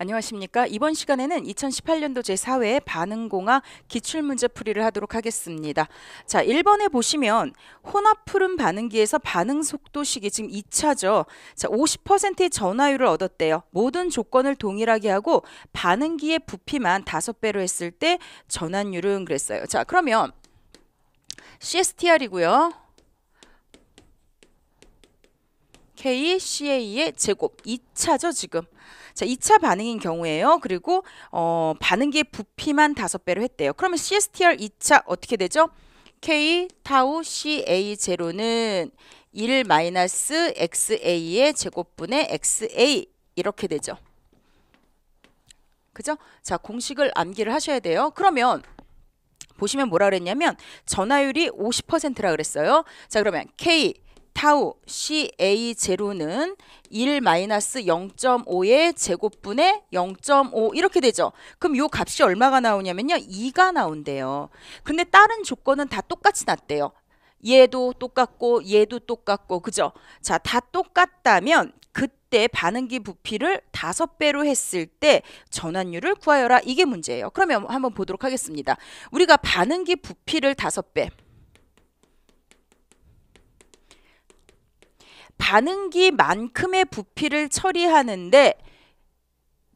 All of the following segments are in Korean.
안녕하십니까. 이번 시간에는 2018년도 제4회 반응공학 기출문제풀이를 하도록 하겠습니다. 자, 1번에 보시면 혼합푸른 반응기에서 반응속도식이 지금 2차죠. 자, 50%의 전화율을 얻었대요. 모든 조건을 동일하게 하고 반응기의 부피만 5배로 했을 때 전환율은 그랬어요. 자, 그러면 CSTR이고요. KCA의 제곱 2차죠 지금 자 2차 반응인 경우에요 그리고 어, 반응기의 부피만 5배로 했대요 그러면 CSTR 2차 어떻게 되죠? K 타우 c a 제로는1 마이너스 XA의 제곱분의 XA 이렇게 되죠 그죠? 자 공식을 암기를 하셔야 돼요 그러면 보시면 뭐라 그랬냐면 전화율이 50%라 그랬어요 자 그러면 K 타우 CA0는 1-0.5의 제곱분의 0.5 이렇게 되죠. 그럼 요 값이 얼마가 나오냐면요. 2가 나온대요. 근데 다른 조건은 다 똑같이 났대요. 얘도 똑같고 얘도 똑같고 그죠? 자, 다 똑같다면 그때 반응기 부피를 5 배로 했을 때 전환율을 구하여라. 이게 문제예요. 그러면 한번 보도록 하겠습니다. 우리가 반응기 부피를 5배 반응기만큼의 부피를 처리하는데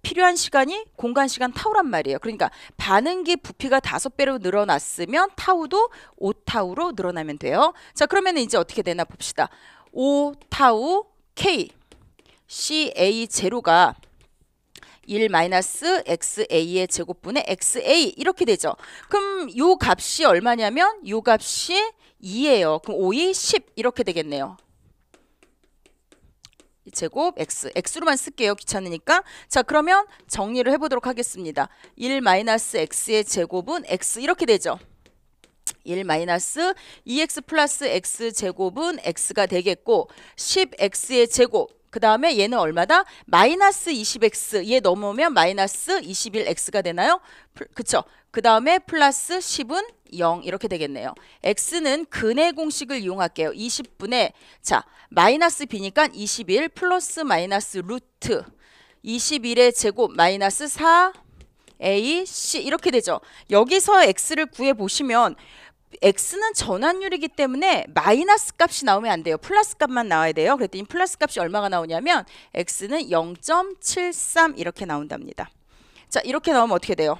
필요한 시간이 공간 시간 타우란 말이에요. 그러니까 반응기 부피가 다섯 배로 늘어났으면 타우도 오타우로 늘어나면 돼요. 자, 그러면 이제 어떻게 되나 봅시다. 오타우 K CA 제로가 1 마이너스 XA의 제곱분의 XA 이렇게 되죠. 그럼 요 값이 얼마냐면 요 값이 2예요. 그럼 5이 10 이렇게 되겠네요. 제곱 x, x로만 쓸게요. 귀찮으니까. 자, 그러면 정리를 해보도록 하겠습니다. 1 마이너스 x의 제곱은 x 이렇게 되죠. 1 마이너스 2x 플러스 x 제곱은 x가 되겠고 10x의 제곱 그 다음에 얘는 얼마다? 마이너스 20x 얘 넘으면 마이너스 21x가 되나요? 그쵸? 그 다음에 플러스 10은 0 이렇게 되겠네요. x는 근의 공식을 이용할게요. 20분의 자 마이너스 b니까 21 플러스 마이너스 루트 21의 제곱 마이너스 4 a, c 이렇게 되죠. 여기서 x를 구해보시면 x는 전환율이기 때문에 마이너스 값이 나오면 안 돼요. 플러스 값만 나와야 돼요. 그랬더니 플러스 값이 얼마가 나오냐면 x는 0.73 이렇게 나온답니다. 자 이렇게 나오면 어떻게 돼요?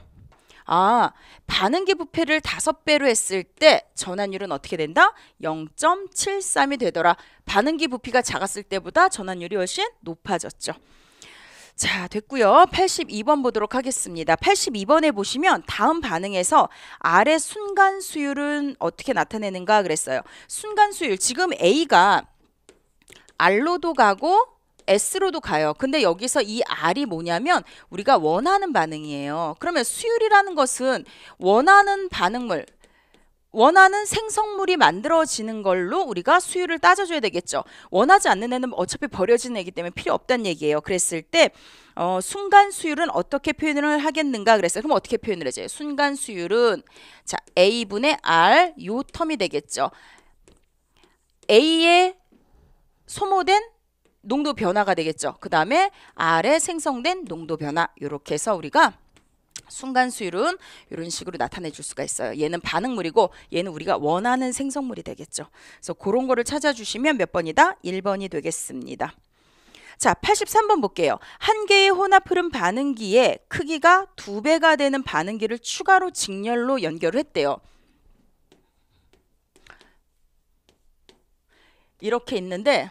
아, 반응기 부피를5 배로 했을 때 전환율은 어떻게 된다? 0.73이 되더라. 반응기 부피가 작았을 때보다 전환율이 훨씬 높아졌죠. 자, 됐고요. 82번 보도록 하겠습니다. 82번에 보시면 다음 반응에서 아래 순간 수율은 어떻게 나타내는가 그랬어요. 순간 수율 지금 A가 알로도 가고 S로도 가요. 근데 여기서 이 R이 뭐냐면 우리가 원하는 반응이에요. 그러면 수율이라는 것은 원하는 반응물, 원하는 생성물이 만들어지는 걸로 우리가 수율을 따져줘야 되겠죠. 원하지 않는 애는 어차피 버려지는 애기 때문에 필요 없다는 얘기예요. 그랬을 때 어, 순간 수율은 어떻게 표현을 하겠는가 그랬어요. 그럼 어떻게 표현을 해줘요? 순간 수율은 자 A분의 R 요 텀이 되겠죠. a 에 소모된 농도 변화가 되겠죠. 그 다음에 R에 생성된 농도 변화 이렇게 해서 우리가 순간 수율은 이런 식으로 나타내 줄 수가 있어요. 얘는 반응물이고 얘는 우리가 원하는 생성물이 되겠죠. 그래서 그런 거를 찾아주시면 몇 번이다? 1번이 되겠습니다. 자, 83번 볼게요. 한 개의 혼합 흐름 반응기에 크기가 두 배가 되는 반응기를 추가로 직렬로 연결을 했대요. 이렇게 있는데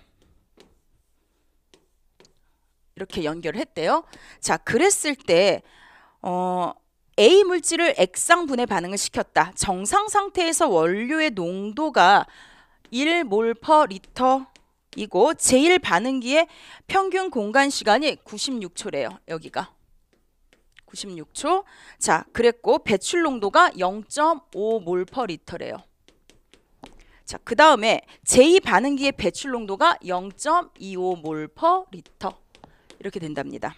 이렇게 연결했대요. 을 자, 그랬을 때 어, A 물질을 액상 분해 반응을 시켰다. 정상 상태에서 원료의 농도가 1몰 퍼 리터 이고 제1 반응기의 평균 공간 시간이 96초래요. 여기가 96초. 자, 그랬고 배출 농도가 0.5몰 퍼 리터래요. 자, 그 다음에 제2 반응기의 배출 농도가 0.25몰 퍼 리터. 이렇게 된답니다.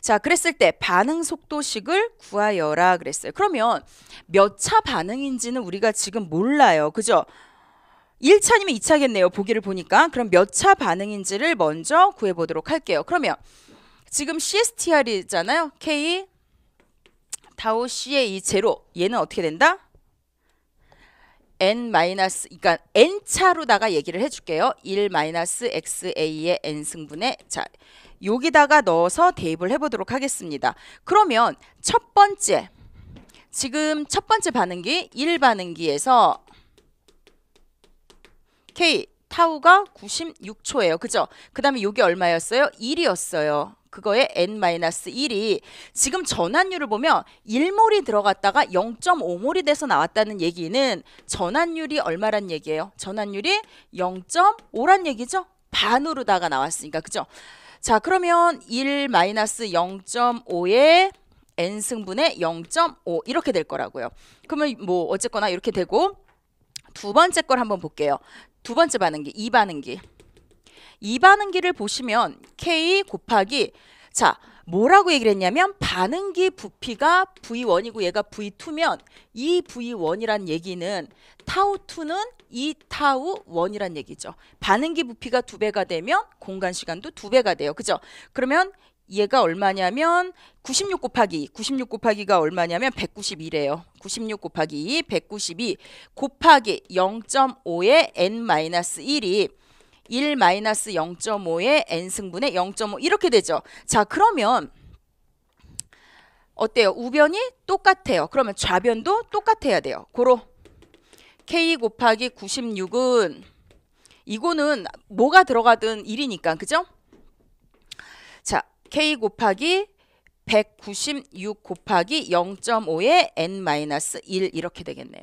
자, 그랬을 때 반응 속도식을 구하여라 그랬어요. 그러면 몇 차 반응인지는 우리가 지금 몰라요. 그죠? 1차님면 2차겠네요. 보기를 보니까. 그럼 몇 차 반응인지를 먼저 구해보도록 할게요. 그러면 지금 CSTR이잖아요. K 다우 C의 이 제로. 얘는 어떻게 된다? n 마이너스 그러니까 n 차로다가 얘기를 해줄게요. 1 마이너스 xa의 n 승분에자 여기다가 넣어서 대입을 해보도록 하겠습니다. 그러면 첫 번째 지금 첫 번째 반응기 1 반응기에서 k 타우가 96초예요. 그죠? 그 다음에 요게 얼마였어요? 1이었어요. 그거에 n-1이 지금 전환율을 보면 1몰이 들어갔다가 0.5몰이 돼서 나왔다는 얘기는 전환율이 얼마란 얘기예요? 전환율이 0.5란 얘기죠? 반으로다가 나왔으니까 그죠? 자 그러면 1-0.5의 n승분의 0.5 이렇게 될 거라고요. 그러면 뭐 어쨌거나 이렇게 되고 두 번째 걸 한번 볼게요. 두 번째 반응기, 이반응기 이 반응기를 보시면 K 곱하기 자 뭐라고 얘기를 했냐면 반응기 부피가 V1이고 얘가 V2면 이 V1이란 얘기는 타우2는 이 타우1이란 얘기죠. 반응기 부피가 두배가 되면 공간 시간도 두배가 돼요. 그죠? 그러면 얘가 얼마냐면 96 곱하기 96 곱하기가 얼마냐면 191이에요. 96 곱하기 192 곱하기 0.5의 n-1이 1 0.5의 n승분의 0.5 이렇게 되죠. 자 그러면 어때요? 우변이 똑같아요. 그러면 좌변도 똑같아야 돼요. 고로 k 곱하기 96은 이거는 뭐가 들어가든 1이니까 그죠? 자 k 곱하기 196 곱하기 0.5의 n-1 이렇게 되겠네요.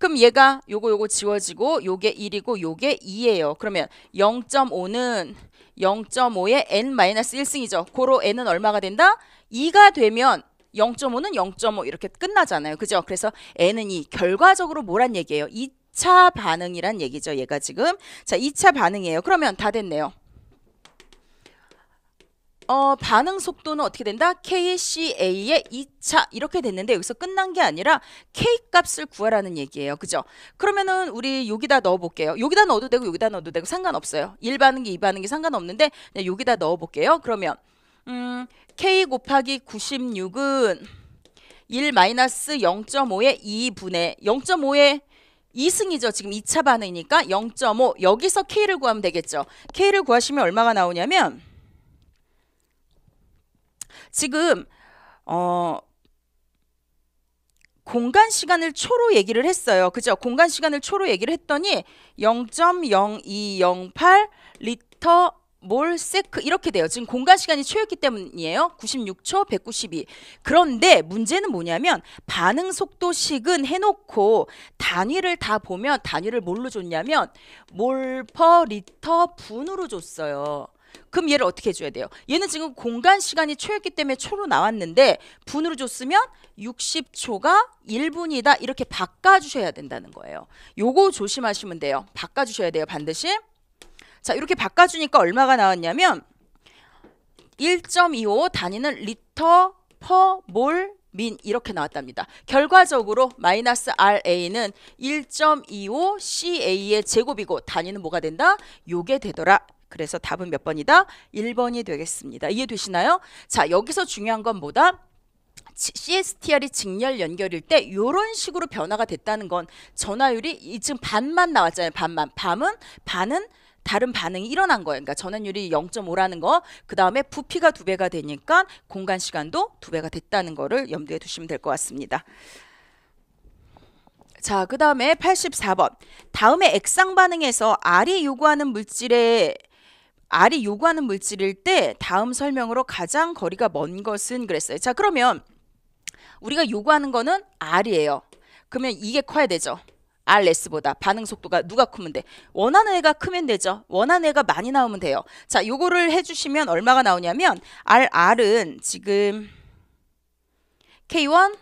그럼 얘가 요거 요거 지워지고 요게 1이고 요게 2예요. 그러면 0.5는 0.5의 n-1승이죠. 고로 n은 얼마가 된다? 2가 되면 0.5는 0.5 이렇게 끝나잖아요. 그죠? 그래서 n은 이 결과적으로 뭐란 얘기예요? 2차 반응이란 얘기죠. 얘가 지금. 자, 2차 반응이에요. 그러면 다 됐네요. 어, 반응 속도는 어떻게 된다? KCA의 2차 이렇게 됐는데 여기서 끝난 게 아니라 K값을 구하라는 얘기예요. 그죠? 그러면은 우리 여기다 넣어볼게요. 여기다 넣어도 되고 여기다 넣어도 되고 상관없어요. 1반응기, 2반응기 상관없는데 그냥 여기다 넣어볼게요. 그러면 음, K 곱하기 96은 1 마이너스 0.5의 2분의 0.5의 2승이죠. 지금 2차 반응이니까 0.5 여기서 K를 구하면 되겠죠. K를 구하시면 얼마가 나오냐면 지금 어 공간 시간을 초로 얘기를 했어요. 그죠? 공간 시간을 초로 얘기를 했더니 0.0208 리터 몰 세크 이렇게 돼요. 지금 공간 시간이 초였기 때문이에요. 96초 192. 그런데 문제는 뭐냐면 반응 속도식은 해놓고 단위를 다 보면 단위를 뭘로 줬냐면 몰퍼 리터 분으로 줬어요. 그럼 얘를 어떻게 해줘야 돼요? 얘는 지금 공간 시간이 초였기 때문에 초로 나왔는데 분으로 줬으면 60초가 1분이다 이렇게 바꿔주셔야 된다는 거예요. 요거 조심하시면 돼요. 바꿔주셔야 돼요 반드시. 자 이렇게 바꿔주니까 얼마가 나왔냐면 1.25 단위는 리터 퍼 몰 민 이렇게 나왔답니다. 결과적으로 마이너스 RA는 1.25 CA의 제곱이고 단위는 뭐가 된다? 요게 되더라 그래서 답은 몇 번이다? 1번이 되겠습니다. 이해되시나요? 자, 여기서 중요한 건 뭐다? CSTR이 직렬 연결일 때 이런 식으로 변화가 됐다는 건 전화율이 이쯤 반만 나왔잖아요. 반만. 반은 반은 다른 반응이 일어난 거예요. 그러니까 전환율이 0.5라는 거, 그 다음에 부피가 두 배가 되니까 공간 시간도 두 배가 됐다는 거를 염두에 두시면 될 것 같습니다. 자, 그 다음에 84번. 다음에 액상 반응에서 R이 요구하는 물질의 알이 요구하는 물질일 때 다음 설명으로 가장 거리가 먼 것은 그랬어요. 자, 그러면 우리가 요구하는 거는 R이에요. 그러면 이게 커야 되죠. R, S보다 반응 속도가 누가 크면 돼? 원하는 애가 크면 되죠. 원하는 애가 많이 나오면 돼요. 자, 요거를 해주시면 얼마가 나오냐면 R, R은 지금 K1,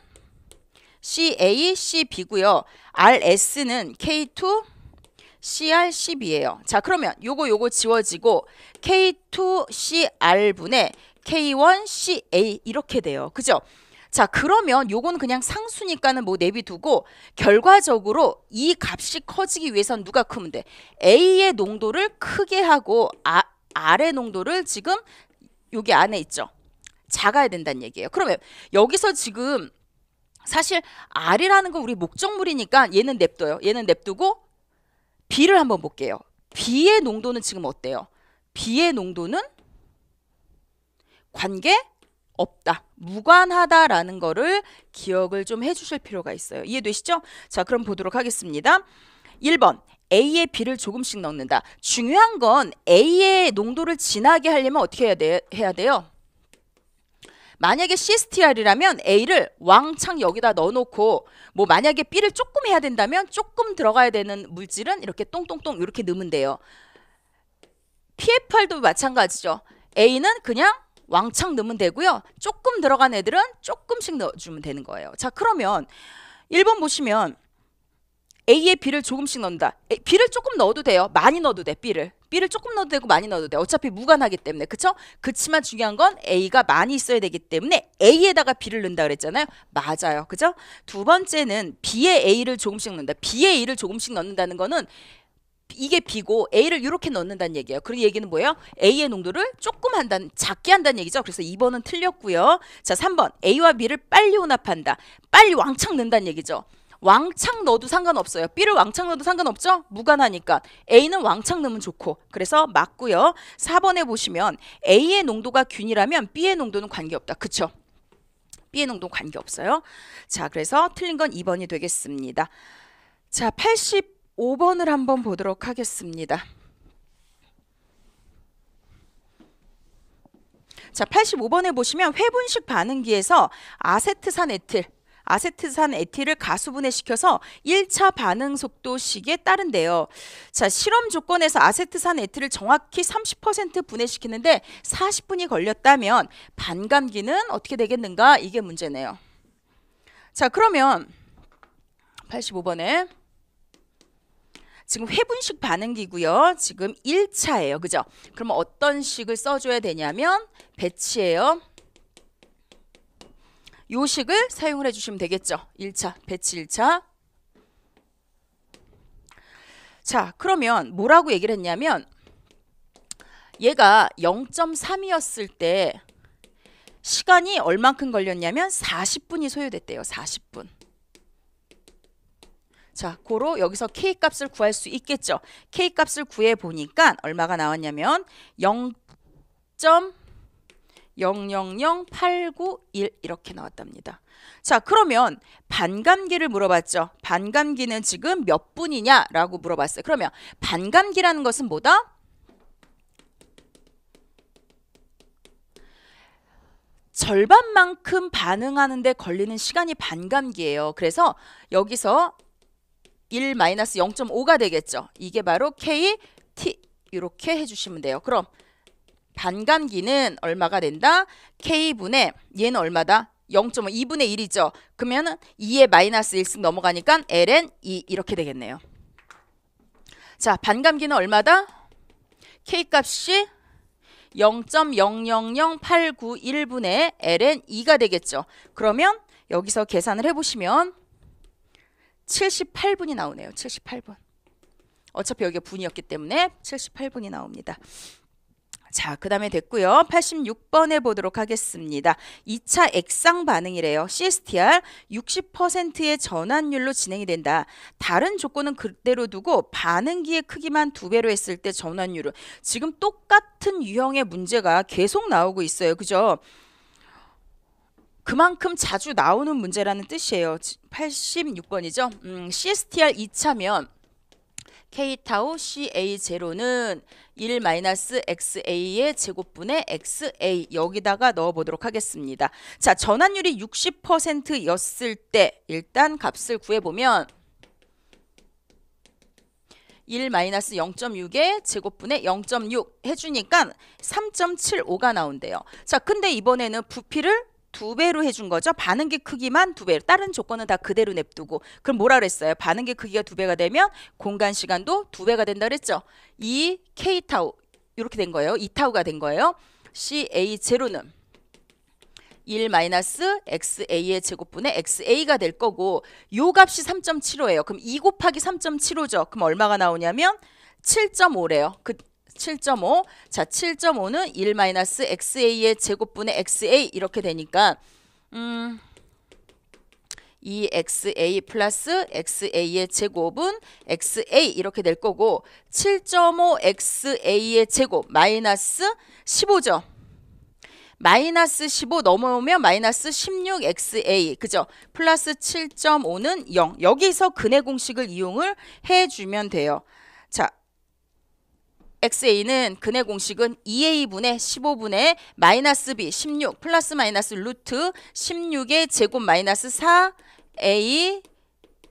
CA, CB고요. RS는 K2, CR10이에요. 자, 그러면 요거 요거 지워지고 K2CR분의 K1CA 이렇게 돼요. 그죠? 자, 그러면 요건 그냥 상수니까는 뭐 내비두고 결과적으로 이 값이 커지기 위해선 누가 크면 돼? A의 농도를 크게 하고 아, R의 농도를 지금 여기 안에 있죠. 작아야 된다는 얘기예요. 그러면 여기서 지금 사실 R이라는 건 우리 목적물이니까 얘는 냅둬요. 얘는 냅두고 B를 한번 볼게요. B의 농도는 지금 어때요? B의 농도는 관계 없다. 무관하다라는 거를 기억을 좀 해주실 필요가 있어요. 이해되시죠? 자, 그럼 보도록 하겠습니다. 1번. A에 B를 조금씩 넣는다. 중요한 건 A의 농도를 진하게 하려면 어떻게 해야, 돼, 해야 돼요? 만약에 CSTR이라면 A를 왕창 여기다 넣어놓고 뭐 만약에 B를 조금 해야 된다면 조금 들어가야 되는 물질은 이렇게 똥똥똥 이렇게 넣으면 돼요. PFR도 마찬가지죠. A는 그냥 왕창 넣으면 되고요. 조금 들어간 애들은 조금씩 넣어주면 되는 거예요. 자 그러면 1번 보시면 A에 B를 조금씩 넣는다. B를 조금 넣어도 돼요. 많이 넣어도 돼. B를. B를 조금 넣어도 되고 많이 넣어도 돼. 어차피 무관하기 때문에. 그쵸? 그치만 중요한 건 A가 많이 있어야 되기 때문에 A에다가 B를 넣는다 그랬잖아요. 맞아요. 그죠? 두 번째는 B에 A를 조금씩 넣는다. B에 A를 조금씩 넣는다는 거는 이게 B고 A를 이렇게 넣는다는 얘기예요. 그런 얘기는 뭐예요? A의 농도를 조금 한다는 작게 한다는 얘기죠. 그래서 2번은 틀렸고요. 자, 3번. A와 B를 빨리 혼합한다. 빨리 왕창 넣는다는 얘기죠. 왕창 넣어도 상관없어요. B를 왕창 넣어도 상관없죠? 무관하니까. A는 왕창 넣으면 좋고. 그래서 맞고요. 4번에 보시면 A의 농도가 균이라면 B의 농도는 관계없다. 그쵸? B의 농도 는 관계없어요. 자, 그래서 틀린 건 2번이 되겠습니다. 자, 85번을 한번 보도록 하겠습니다. 자, 85번에 보시면 회분식 반응기에서 아세트산 에틸 아세트산 에틸을 가수분해시켜서 1차 반응 속도식에 따른데요. 자, 실험 조건에서 아세트산 에틸을 정확히 30% 분해시키는데 40분이 걸렸다면 반감기는 어떻게 되겠는가? 이게 문제네요. 자, 그러면 85번에 지금 회분식 반응기고요. 지금 1차예요. 그죠? 그럼 어떤 식을 써줘야 되냐면 배치예요. 요식을 사용을 해주시면 되겠죠. 1차 배치 1차 자 그러면 뭐라고 얘기를 했냐면 얘가 0.3이었을 때 시간이 얼만큼 걸렸냐면 40분이 소요됐대요. 40분. 자, 고로 여기서 K값을 구할 수 있겠죠. K값을 구해 보니까 얼마가 나왔냐면 0. 000891 이렇게 나왔답니다. 자 그러면 반감기를 물어봤죠. 반감기는 지금 몇 분이냐라고 물어봤어요. 그러면 반감기라는 것은 뭐다? 절반만큼 반응하는데 걸리는 시간이 반감기예요. 그래서 여기서 1-0.5가 되겠죠. 이게 바로 KT 이렇게 해주시면 돼요. 그럼 반감기는 얼마가 된다? K분의 얘는 얼마다? 0.5분의 1이죠. 그러면 2에 마이너스 1씩 넘어가니까 ln 2 이렇게 되겠네요. 자, 반감기는 얼마다? k값이 0.000891분의 ln 2가 되겠죠. 그러면 여기서 계산을 해보시면 78분이 나오네요. 78분. 어차피 여기 분이었기 때문에 78분이 나옵니다. 자, 그 다음에 됐고요. 86번에 보도록 하겠습니다. 2차 액상 반응이래요. CSTR 60%의 전환율로 진행이 된다. 다른 조건은 그대로 두고 반응기의 크기만 두 배로 했을 때 전환율은 지금 똑같은 유형의 문제가 계속 나오고 있어요. 그죠? 그만큼 자주 나오는 문제라는 뜻이에요. 86번이죠. 음, CSTR 2차면 K타우 CA0는 1-XA의 제곱분의 XA 여기다가 넣어보도록 하겠습니다. 자, 전환율이 60%였을 때 일단 값을 구해보면 1-0.6의 제곱분의 0.6 해주니까 3.75가 나온대요. 자, 근데 이번에는 부피를 두 배로 해준 거죠. 반응계 크기만 두 배로. 다른 조건은 다 그대로 냅두고. 그럼 뭐라 그랬어요? 반응계 크기가 두 배가 되면 공간 시간도 두 배가 된다 그랬죠. 이 k 타우 이렇게 된 거예요. 이 타우가 된 거예요. CA 제로는 1 마이너스 xa의 제곱분의 xa가 될 거고 요 값이 3.75예요. 그럼 2 곱하기 3.75죠. 그럼 얼마가 나오냐면 7.5래요. 그 7.5. 자, 7.5는 1 xa의 제곱분의 xa 이렇게 되니까 음, 이 xa 플러스 xa의 제곱은 xa 이렇게 될 거고 7.5 xa의 제곱 마이너스 15죠. 마이너스 15 넘어오면 마이너스 16xa 그죠? 플러스 7.5는 0 여기서 근해 공식을 이용을 해주면 돼요. 자 xa는 근의 공식은 2a분의 15분의 마이너스 b 16 플러스 마이너스 루트 16의 제곱 마이너스 4a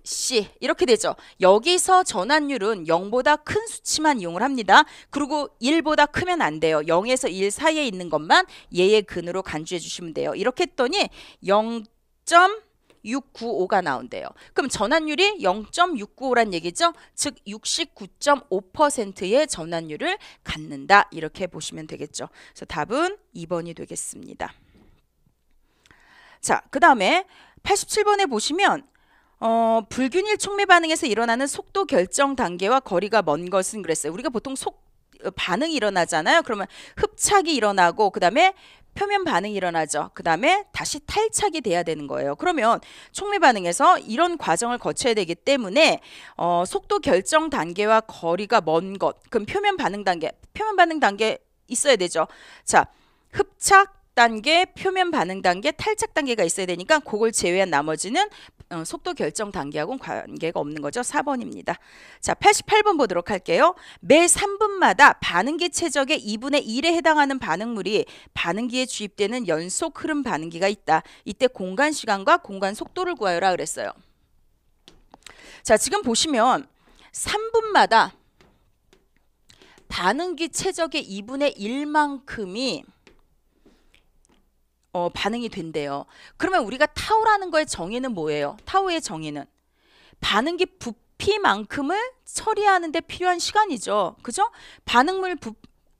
C 이렇게 되죠. 여기서 전환율은 0보다 큰 수치만 이용을 합니다. 그리고 1보다 크면 안 돼요. 0에서 1 사이에 있는 것만 얘의 근으로 간주해 주시면 돼요. 이렇게 했더니 0. 695가 나온대요. 그럼 전환율이 0.695란 얘기죠. 즉 69.5%의 전환율을 갖는다. 이렇게 보시면 되겠죠. 그래서 답은 2번이 되겠습니다. 자, 그 다음에 87번에 보시면 어, 불균일 촉매 반응에서 일어나는 속도 결정 단계와 거리가 먼 것은 그랬어요. 우리가 보통 속도 어, 반응이 일어나잖아요. 그러면 흡착이 일어나고 그다음에 표면 반응이 일어나죠. 그 다음에 다시 탈착이 돼야 되는 거예요. 그러면 촉매 반응에서 이런 과정을 거쳐야 되기 때문에 어, 속도 결정 단계와 거리가 먼 것. 그럼 표면 반응 단계, 표면 반응 단계 있어야 되죠. 자, 흡착 단계, 표면 반응 단계, 탈착 단계가 있어야 되니까 그걸 제외한 나머지는 어, 속도 결정 단계하고는 관계가 없는 거죠. 4번입니다. 자, 88번 보도록 할게요. 매 3분마다 반응기 최적의 2분의 1에 해당하는 반응물이 반응기에 주입되는 연속 흐름 반응기가 있다. 이때 공간 시간과 공간 속도를 구하여라 그랬어요. 자, 지금 보시면 3분마다 반응기 최적의 2분의 1만큼이 어, 반응이 된대요. 그러면 우리가 타우라는 거의 정의는 뭐예요? 타우의 정의는 반응기 부피만큼을 처리하는데 필요한 시간이죠. 그죠? 반응물 부,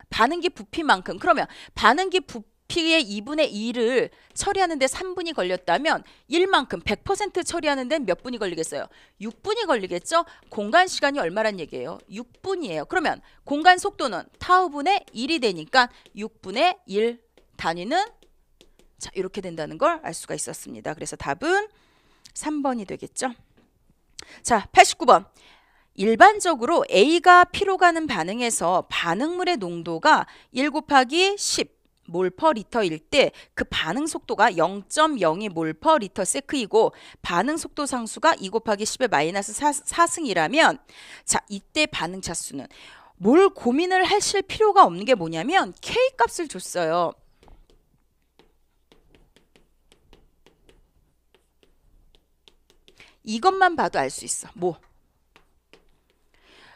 반응기 부피만큼. 그러면 반응기 부피의 2분의 1을 처리하는데 3분이 걸렸다면 1만큼 100% 처리하는 데 몇 분이 걸리겠어요? 6분이 걸리겠죠? 공간 시간이 얼마란 얘기예요? 6분이에요. 그러면 공간 속도는 타우분의 1이 되니까 6분의 1 단위는 자, 이렇게 된다는 걸 알 수가 있었습니다. 그래서 답은 3번이 되겠죠. 자, 89번. 일반적으로 A가 피로 가는 반응에서 반응물의 농도가 1 곱하기 10몰퍼 리터일 때 그 반응 속도가 0.02몰퍼 리터 세크이고 반응 속도 상수가 2 곱하기 10의 마이너스 4, 4승이라면 자 이때 반응 차수는 뭘 고민을 하실 필요가 없는 게 뭐냐면 K값을 줬어요. 이것만 봐도 알 수 있어. 뭐?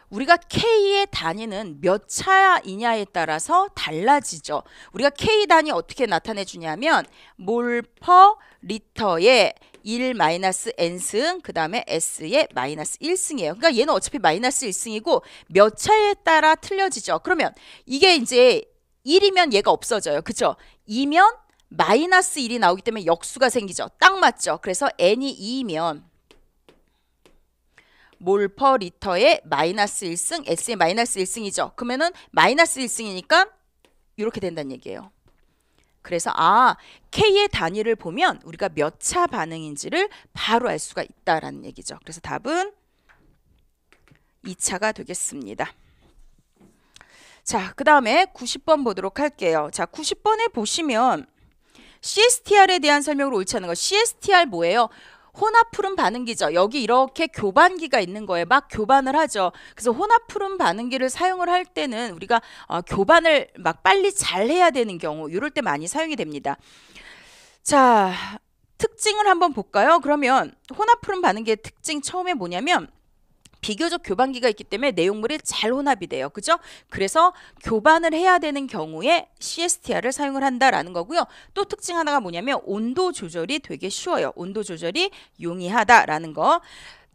우리가 K의 단위는 몇 차이냐에 따라서 달라지죠. 우리가 K 단위 어떻게 나타내 주냐면 몰퍼 리터에 1 마이너스 n승 그 다음에 s의 마이너스 1승이에요. 그러니까 얘는 어차피 마이너스 1승이고 몇 차에 따라 틀려지죠. 그러면 이게 이제 1이면 얘가 없어져요. 그쵸? 2면 마이너스 1이 나오기 때문에 역수가 생기죠. 딱 맞죠. 그래서 n이 2면 몰퍼 리터에 마이너스 1승, S의 마이너스 1승이죠. 그러면은 마이너스 1승이니까 이렇게 된다는 얘기예요. 그래서 아 K의 단위를 보면 우리가 몇 차 반응인지를 바로 알 수가 있다라는 얘기죠. 그래서 답은 2차가 되겠습니다. 자, 그 다음에 90번 보도록 할게요. 자, 90번에 보시면 CSTR에 대한 설명으로 옳지 않은 거. CSTR 뭐예요? 혼합푸른 반응기죠. 여기 이렇게 교반기가 있는 거에 막 교반을 하죠. 그래서 혼합푸른 반응기를 사용을 할 때는 우리가 어, 교반을 막 빨리 잘 해야 되는 경우 이럴 때 많이 사용이 됩니다. 자, 특징을 한번 볼까요? 그러면 혼합푸른 반응기의 특징 처음에 뭐냐면 비교적 교반기가 있기 때문에 내용물이 잘 혼합이 돼요. 그죠? 그래서 교반을 해야 되는 경우에 CSTR을 사용을 한다라는 거고요. 또 특징 하나가 뭐냐면 온도 조절이 되게 쉬워요. 온도 조절이 용이하다라는 거.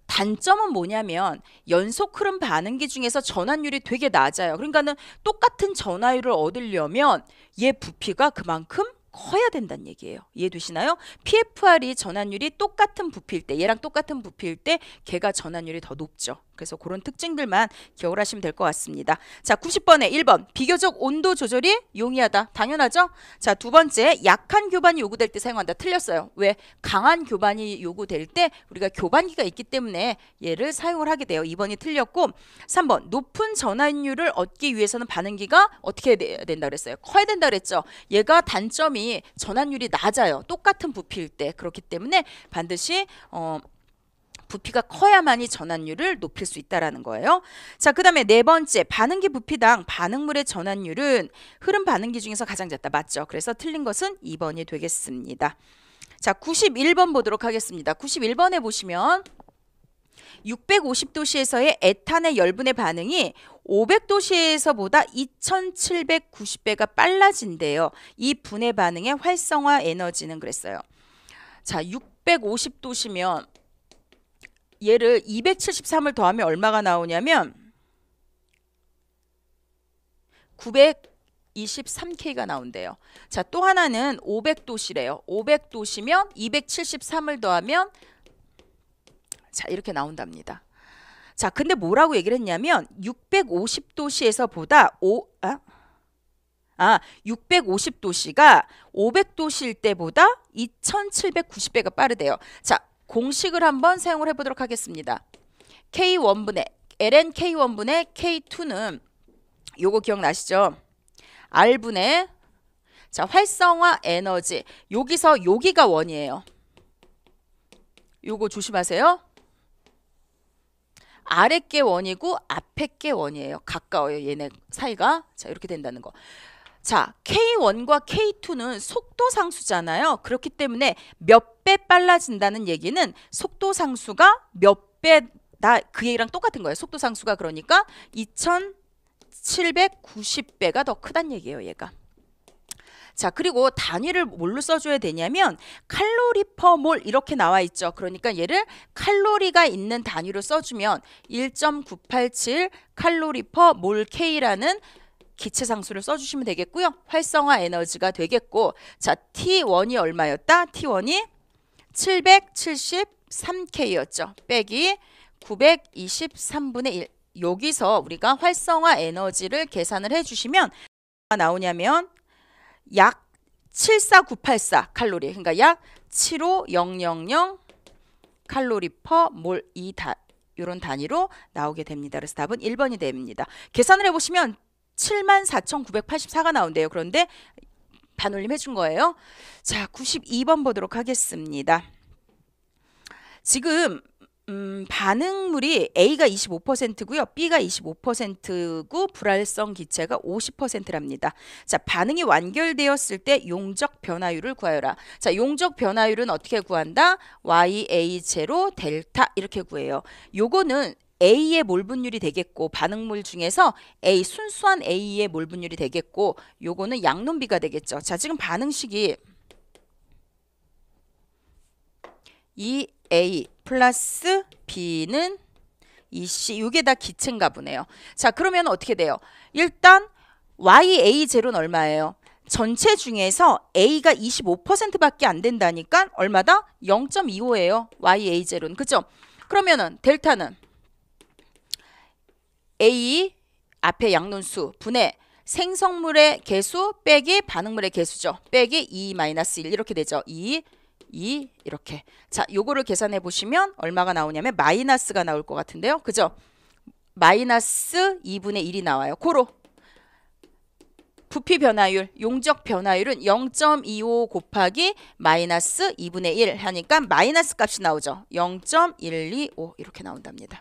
단점은 뭐냐면 연속 흐름 반응기 중에서 전환율이 되게 낮아요. 그러니까는 똑같은 전화율을 얻으려면 얘 부피가 그만큼 커야 된다는 얘기예요. 이해되시나요? PFR이 전환율이 똑같은 부피일 때 얘랑 똑같은 부피일 때 걔가 전환율이 더 높죠. 그래서 그런 특징들만 기억 하시면 될 것 같습니다. 자, 90번에 1번 비교적 온도 조절이 용이하다. 당연하죠? 자, 두 번째 약한 교반이 요구될 때 사용한다. 틀렸어요. 왜? 강한 교반이 요구될 때 우리가 교반기가 있기 때문에 얘를 사용을 하게 돼요. 2번이 틀렸고 3번 높은 전환율을 얻기 위해서는 반응기가 어떻게 해야 된다 그랬어요? 커야 된다 그랬죠. 얘가 단점이 전환율이 낮아요. 똑같은 부피일 때 그렇기 때문에 반드시 어 부피가 커야만이 전환율을 높일 수 있다라는 거예요. 자, 그다음에 네 번째 반응기 부피당 반응물의 전환율은 흐름 반응기 중에서 가장 작다. 맞죠? 그래서 틀린 것은 2번이 되겠습니다. 자, 91번 보도록 하겠습니다. 91번에 보시면 650도씨에서의 에탄의 열분의 반응이 500도씨에서보다 2790배가 빨라진대요. 이 분해 반응의 활성화 에너지는 그랬어요. 자, 650도씨면 얘를 273을 더하면 얼마가 나오냐면 923K가 나온대요. 자, 또 하나는 500도시래요. 500도시면 273을 더하면 자, 이렇게 나온답니다. 자, 근데 뭐라고 얘기를 했냐면 650도시에서 보다 5 아? 아, 650도시가 500도시일 때보다 2790배가 빠르대요. 자, 공식을 한번 사용을 해보도록 하겠습니다. K1분의 ln K1분의 K2는 요거 기억나시죠? R분의 자 활성화 에너지 여기서 여기가 원이에요. 요거 조심하세요. 아래 게 원이고 앞에 게 원이에요. 가까워요. 얘네 사이가. 자 이렇게 된다는 거. 자, K1과 K2는 속도 상수잖아요. 그렇기 때문에 몇 배 빨라진다는 얘기는 속도 상수가 몇 배 나 그 얘기랑 똑같은 거예요. 속도 상수가 그러니까 2790배가 더 크단 얘기예요, 얘가. 자 그리고 단위를 뭘로 써줘야 되냐면 칼로리 퍼 몰 이렇게 나와 있죠. 그러니까 얘를 칼로리가 있는 단위로 써주면 1.987 칼로리 퍼 몰 K라는 기체 상수를 써주시면 되겠고요. 활성화 에너지가 되겠고 자 T1이 얼마였다? T1이 773K였죠. 빼기 923분의 1 여기서 우리가 활성화 에너지를 계산을 해주시면 나오냐면 약 74984 칼로리 그러니까 약 75000 칼로리 퍼몰 2단. 이런 단위로 나오게 됩니다. 그래서 답은 1번이 됩니다. 계산을 해보시면 74,984가 나온대요. 그런데 반올림 해준 거예요. 자, 92번 보도록 하겠습니다. 지금 음, 반응물이 A가 25%고요. B가 25%고 불활성 기체가 50%랍니다. 자, 반응이 완결되었을 때 용적 변화율을 구하여라. 자, 용적 변화율은 어떻게 구한다? YA 제로 델타 이렇게 구해요. 요거는 A의 몰 분율이 되겠고 반응물 중에서 A 순수한 A의 몰 분율이 되겠고 요거는 양론비가 되겠죠. 자 지금 반응식이 이 A 플러스 B는 이씨 이게 다 기체인가 보네요. 자 그러면 어떻게 돼요? 일단 YA0는 얼마예요? 전체 중에서 A가 25%밖에 안 된다니까 얼마다? 0.25예요. YA0는. 그죠? 그러면은 델타는 A 앞에 양론수 분해 생성물의 개수 빼기 반응물의 개수죠. 빼기 2 e 마이너스 1 이렇게 되죠. 2 e, 2 e, 이렇게. 자, 요거를 계산해 보시면 얼마가 나오냐면 마이너스가 나올 것 같은데요. 그죠? 마이너스 2분의 1이 나와요. 고로 부피 변화율, 용적 변화율은 0.25 곱하기 마이너스 2분의 1 하니까 마이너스 값이 나오죠. 0.125 이렇게 나온답니다.